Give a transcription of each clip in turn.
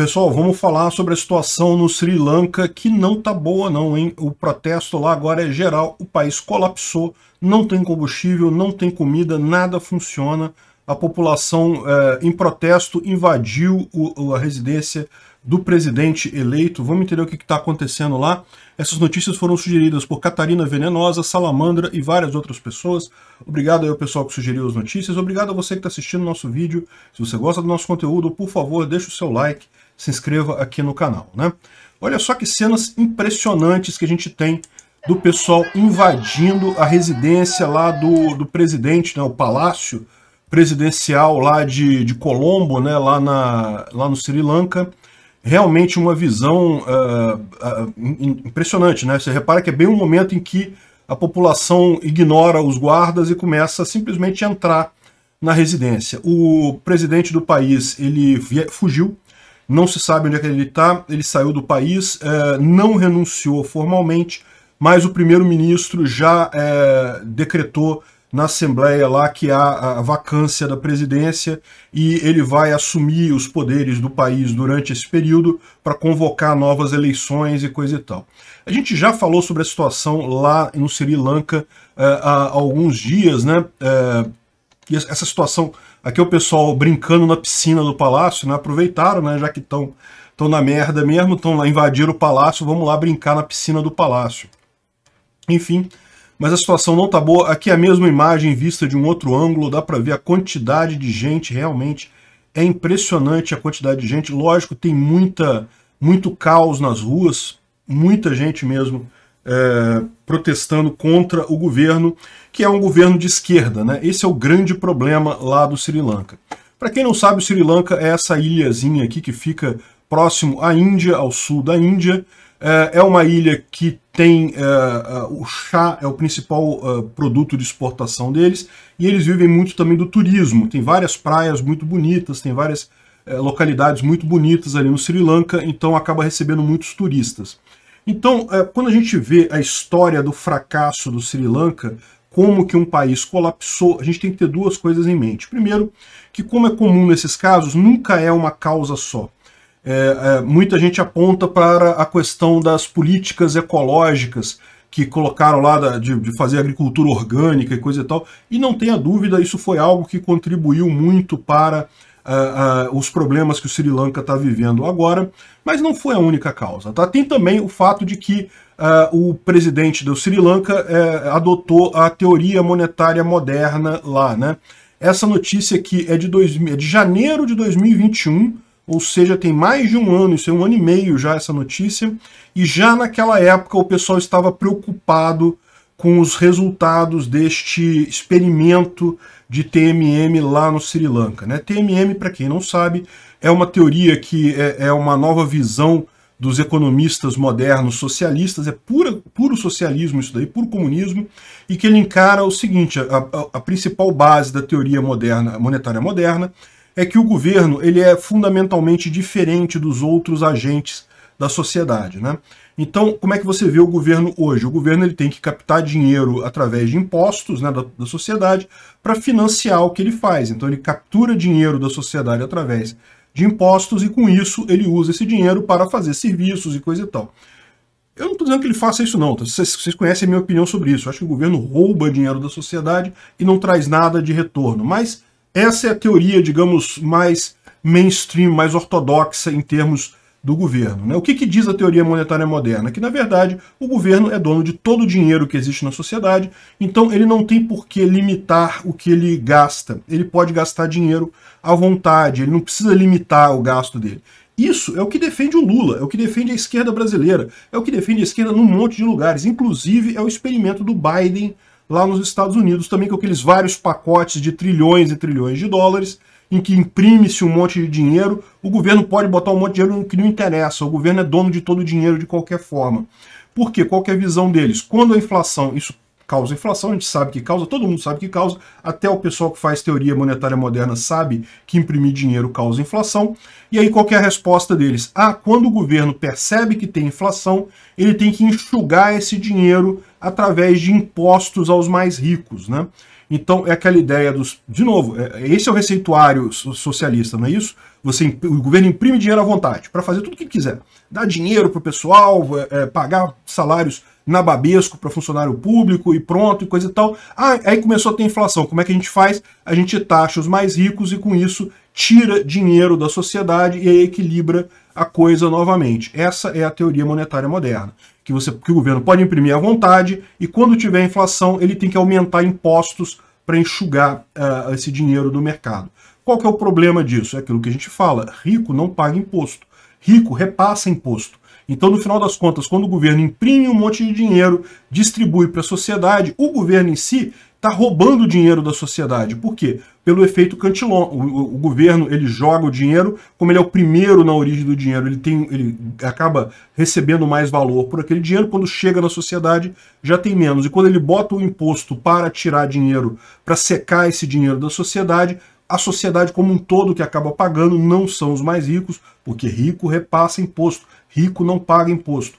Pessoal, vamos falar sobre a situação no Sri Lanka, que não tá boa não, hein? O protesto lá agora é geral, o país colapsou, não tem combustível, não tem comida, nada funciona. A população, é, em protesto, invadiu o, a residência do presidente eleito. Vamos entender o que está acontecendo lá. Essas notícias foram sugeridas por Catarina Venenosa, Salamandra e várias outras pessoas. Obrigado ao pessoal que sugeriu as notícias. Obrigado a você que está assistindo nosso vídeo. Se você gosta do nosso conteúdo, por favor, deixe o seu like se inscreva aqui no canal, né? Olha só que cenas impressionantes que a gente tem do pessoal invadindo a residência lá do, do presidente, né, o palácio presidencial lá de, de Colombo, né, lá, na, lá no Sri Lanka. Realmente uma visão uh, uh, impressionante, né? Você repara que é bem um momento em que a população ignora os guardas e começa a simplesmente entrar na residência. O presidente do país ele fugiu, não se sabe onde é que ele está, ele saiu do país, é, não renunciou formalmente, mas o primeiro-ministro já é, decretou na Assembleia lá que há a vacância da presidência e ele vai assumir os poderes do país durante esse período para convocar novas eleições e coisa e tal. A gente já falou sobre a situação lá no Sri Lanka é, há alguns dias, né? É, e essa situação, aqui é o pessoal brincando na piscina do palácio, né? aproveitaram, né? já que estão na merda mesmo, estão lá, invadir o palácio, vamos lá brincar na piscina do palácio. Enfim, mas a situação não tá boa. Aqui é a mesma imagem vista de um outro ângulo, dá para ver a quantidade de gente realmente. É impressionante a quantidade de gente. Lógico, tem muita, muito caos nas ruas, muita gente mesmo é, protestando contra o governo, que é um governo de esquerda. Né? Esse é o grande problema lá do Sri Lanka. Para quem não sabe, o Sri Lanka é essa ilhazinha aqui que fica próximo à Índia, ao sul da Índia. É, é uma ilha que tem é, o chá, é o principal é, produto de exportação deles, e eles vivem muito também do turismo. Tem várias praias muito bonitas, tem várias localidades muito bonitas ali no Sri Lanka, então acaba recebendo muitos turistas. Então, é, quando a gente vê a história do fracasso do Sri Lanka, como que um país colapsou, a gente tem que ter duas coisas em mente. Primeiro, que como é comum nesses casos, nunca é uma causa só. É, é, muita gente aponta para a questão das políticas ecológicas que colocaram lá da, de, de, fazer agricultura orgânica e coisa e tal, e não tenha dúvida, isso foi algo que contribuiu muito para uh, uh, os problemas que o Sri Lanka está vivendo agora, mas não foi a única causa. Tá? Tem também o fato de que uh, o presidente do Sri Lanka é, adotou a teoria monetária moderna lá. Né? Essa notícia aqui é de, dois, é de janeiro de 2021, ou seja, tem mais de um ano, isso é um ano e meio já essa notícia, e já naquela época o pessoal estava preocupado com os resultados deste experimento de TMM lá no Sri Lanka. Né? TMM, para quem não sabe, é uma teoria que é, é, uma nova visão dos economistas modernos socialistas, é pura, puro socialismo isso daí, puro comunismo, e que ele encara o seguinte, a, a, a principal base da teoria moderna, monetária moderna, é que o governo ele é fundamentalmente diferente dos outros agentes da sociedade. Né? Então, como é que você vê o governo hoje? O governo ele tem que captar dinheiro através de impostos né, da, da sociedade para financiar o que ele faz. Então, ele captura dinheiro da sociedade através de impostos e, com isso, ele usa esse dinheiro para fazer serviços e coisa e tal. Eu não estou dizendo que ele faça isso, não. Tá? Vocês, vocês conhecem a minha opinião sobre isso. Eu acho que o governo rouba dinheiro da sociedade e não traz nada de retorno. Mas essa é a teoria, digamos, mais mainstream, mais ortodoxa em termos do governo. Né? O que, que, diz a teoria monetária moderna? Que, na verdade, o governo é dono de todo o dinheiro que existe na sociedade, então ele não tem por que limitar o que ele gasta. Ele pode gastar dinheiro à vontade, ele não precisa limitar o gasto dele. Isso é o que defende o Lula, é o que defende a esquerda brasileira, é o que defende a esquerda num monte de lugares, inclusive é o experimento do Biden lá nos Estados Unidos também, com aqueles vários pacotes de trilhões e trilhões de dólares, em que imprime-se um monte de dinheiro, o governo pode botar um monte de dinheiro que não interessa. O governo é dono de todo o dinheiro de qualquer forma. Por quê? Qual é a visão deles? Quando a inflação, isso causa inflação, a gente sabe que causa, todo mundo sabe que causa, até o pessoal que faz teoria monetária moderna sabe que imprimir dinheiro causa inflação. E aí qual é a resposta deles? Ah, quando o governo percebe que tem inflação, ele tem que enxugar esse dinheiro através de impostos aos mais ricos, né? Então é aquela ideia dos, de novo, é, é, esse é o receituário socialista, não é isso? Você, o governo imprime dinheiro à vontade para fazer tudo o que quiser, dar dinheiro para o pessoal, é, é, pagar salários na Babesco para funcionário público e pronto e coisa e tal. Ah, aí começou a ter inflação. Como é que a gente faz? A gente taxa os mais ricos e com isso tira dinheiro da sociedade e aí equilibra a coisa novamente. Essa é a teoria monetária moderna, que, você, que o governo pode imprimir à vontade e quando tiver inflação ele tem que aumentar impostos para enxugar uh, esse dinheiro do mercado. Qual que é o problema disso? É aquilo que a gente fala, rico não paga imposto, rico repassa imposto. Então, no final das contas, quando o governo imprime um monte de dinheiro, distribui para a sociedade, o governo em si está roubando o dinheiro da sociedade. Por quê? Pelo efeito cantilon. O, o, o, governo ele joga o dinheiro, como ele é o primeiro na origem do dinheiro, ele, tem, ele acaba recebendo mais valor por aquele dinheiro. Quando chega na sociedade, já tem menos. E quando ele bota o imposto para tirar dinheiro, para secar esse dinheiro da sociedade, a sociedade como um todo que acaba pagando não são os mais ricos, porque rico repassa imposto, rico não paga imposto.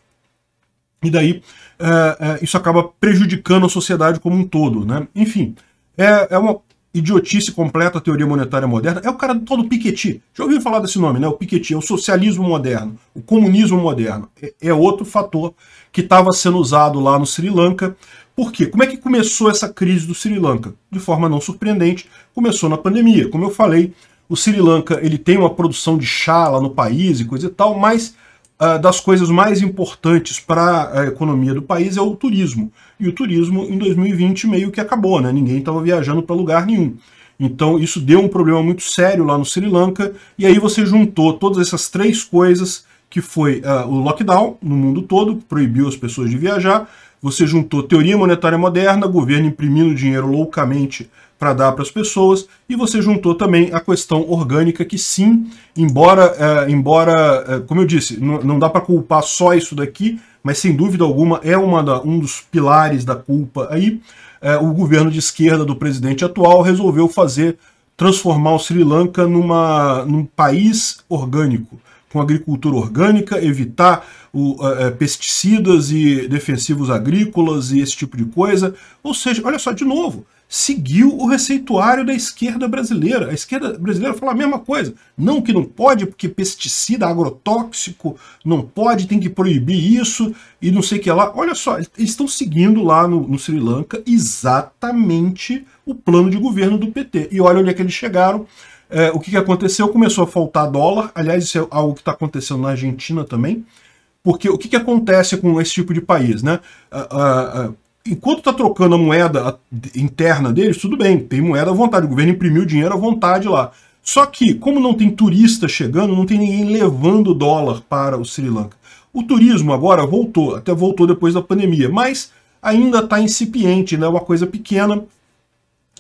E daí é, é, isso acaba prejudicando a sociedade como um todo. Né? Enfim, é, é uma idiotice completa a teoria monetária moderna. É o cara do todo do Piketty. Já ouviu falar desse nome, né? O Piketty, é o socialismo moderno, o comunismo moderno. É, é outro fator que estava sendo usado lá no Sri Lanka por quê? Como é que começou essa crise do Sri Lanka? De forma não surpreendente, começou na pandemia. Como eu falei, o Sri Lanka ele tem uma produção de chá lá no país e coisa e tal, mas uh, das coisas mais importantes para a economia do país é o turismo. E o turismo em 2020 meio que acabou, né? Ninguém estava viajando para lugar nenhum. Então isso deu um problema muito sério lá no Sri Lanka, e aí você juntou todas essas três coisas, que foi uh, o lockdown no mundo todo, proibiu as pessoas de viajar, você juntou teoria monetária moderna, governo imprimindo dinheiro loucamente para dar para as pessoas, e você juntou também a questão orgânica, que sim, embora, é, embora é, como eu disse, não, dá para culpar só isso daqui, mas sem dúvida alguma é uma da, um dos pilares da culpa aí. É, o governo de esquerda do presidente atual resolveu fazer transformar o Sri Lanka numa, num país orgânico, com agricultura orgânica, evitar o, pesticidas e defensivos agrícolas e esse tipo de coisa. Ou seja, olha só, de novo, seguiu o receituário da esquerda brasileira. A esquerda brasileira fala a mesma coisa. Não que não pode, porque pesticida, agrotóxico, não pode, tem que proibir isso e não sei o que lá. Olha só, eles estão seguindo lá no, no Sri Lanka exatamente o plano de governo do PT. E olha onde é que eles chegaram. É, o que, que aconteceu? Começou a faltar dólar. Aliás, isso é algo que está acontecendo na Argentina também. Porque o que, que acontece com esse tipo de país? Né? Uh, uh, uh, enquanto está trocando a moeda interna deles, tudo bem, tem moeda à vontade, o governo imprimiu dinheiro à vontade lá. Só que, como não tem turista chegando, não tem ninguém levando dólar para o Sri Lanka. O turismo agora voltou, até voltou depois da pandemia, mas ainda está incipiente, é né? uma coisa pequena.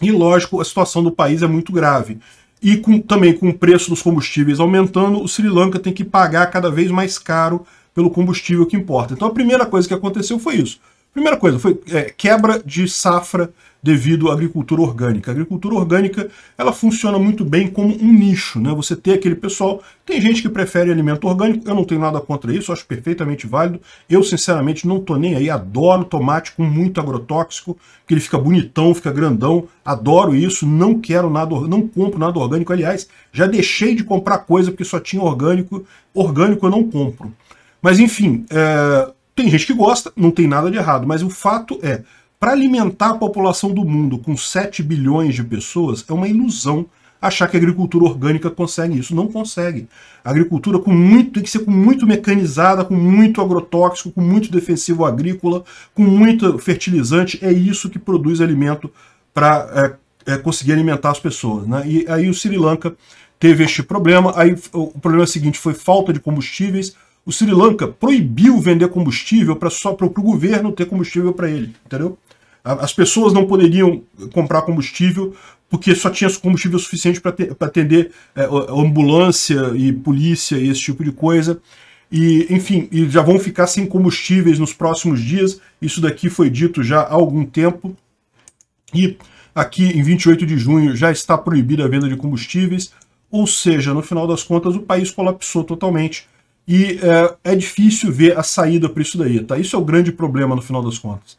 E lógico, a situação do país é muito grave. E com, também com o preço dos combustíveis aumentando, o Sri Lanka tem que pagar cada vez mais caro pelo combustível que importa. Então a primeira coisa que aconteceu foi isso. Primeira coisa, foi é, quebra de safra devido à agricultura orgânica. A agricultura orgânica, ela funciona muito bem como um nicho, né? Você tem aquele pessoal, tem gente que prefere alimento orgânico, eu não tenho nada contra isso, acho perfeitamente válido. Eu, sinceramente, não tô nem aí, adoro tomate com muito agrotóxico, que ele fica bonitão, fica grandão, adoro isso, não quero nada, não compro nada orgânico, aliás, já deixei de comprar coisa porque só tinha orgânico, orgânico eu não compro. Mas enfim, é, tem gente que gosta, não tem nada de errado, mas o fato é, para alimentar a população do mundo com 7 bilhões de pessoas é uma ilusão achar que a agricultura orgânica consegue isso. Não consegue. A agricultura com muito, tem que ser com muito mecanizada, com muito agrotóxico, com muito defensivo agrícola, com muito fertilizante. É isso que produz alimento para é, é, conseguir alimentar as pessoas. Né? E aí o Sri Lanka teve este problema. Aí o problema seguinte foi falta de combustíveis, o Sri Lanka proibiu vender combustível para só para o governo ter combustível para ele, entendeu? As pessoas não poderiam comprar combustível porque só tinha combustível suficiente para atender é, ambulância e polícia e esse tipo de coisa. E, enfim, e já vão ficar sem combustíveis nos próximos dias. Isso daqui foi dito já há algum tempo. E aqui em 28 de junho já está proibida a venda de combustíveis. Ou seja, no final das contas, o país colapsou totalmente e é, é difícil ver a saída para isso daí, tá? Isso é o grande problema no final das contas.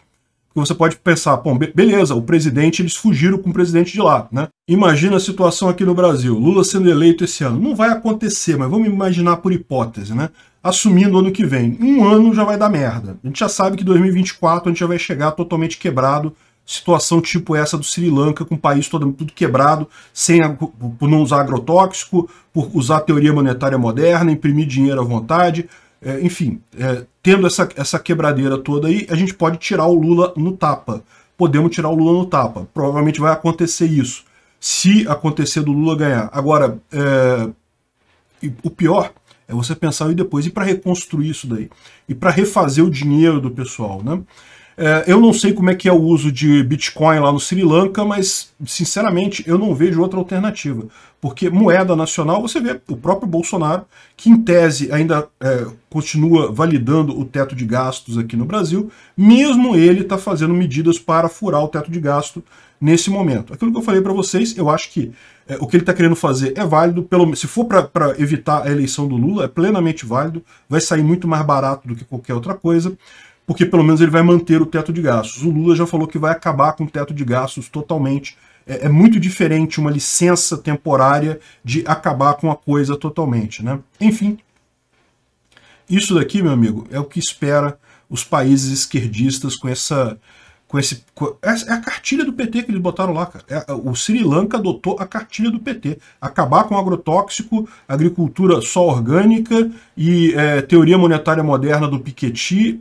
Porque você pode pensar, bom, be beleza, o presidente, eles fugiram com o presidente de lá, né? Imagina a situação aqui no Brasil, Lula sendo eleito esse ano. Não vai acontecer, mas vamos imaginar por hipótese, né? Assumindo ano que vem. Um ano já vai dar merda. A gente já sabe que 2024 a gente já vai chegar totalmente quebrado situação tipo essa do Sri Lanka, com o país todo tudo quebrado, sem, por não usar agrotóxico, por usar a teoria monetária moderna, imprimir dinheiro à vontade, é, enfim, é, tendo essa, essa quebradeira toda aí, a gente pode tirar o Lula no tapa. Podemos tirar o Lula no tapa. Provavelmente vai acontecer isso. Se acontecer do Lula ganhar. Agora, é, o pior é você pensar e depois e para reconstruir isso daí. E para refazer o dinheiro do pessoal, né? É, eu não sei como é que é o uso de Bitcoin lá no Sri Lanka, mas sinceramente eu não vejo outra alternativa. Porque moeda nacional, você vê o próprio Bolsonaro, que em tese ainda é, continua validando o teto de gastos aqui no Brasil, mesmo ele está fazendo medidas para furar o teto de gasto nesse momento. Aquilo que eu falei para vocês, eu acho que é, o que ele está querendo fazer é válido, pelo se for para evitar a eleição do Lula, é plenamente válido, vai sair muito mais barato do que qualquer outra coisa porque pelo menos ele vai manter o teto de gastos. O Lula já falou que vai acabar com o teto de gastos totalmente. É, é muito diferente uma licença temporária de acabar com a coisa totalmente. Né? Enfim, isso daqui, meu amigo, é o que espera os países esquerdistas com essa com esse. Com, é a cartilha do PT que eles botaram lá, cara. É, é, o Sri Lanka adotou a cartilha do PT. Acabar com agrotóxico, agricultura só orgânica e é, teoria monetária moderna do Piketty,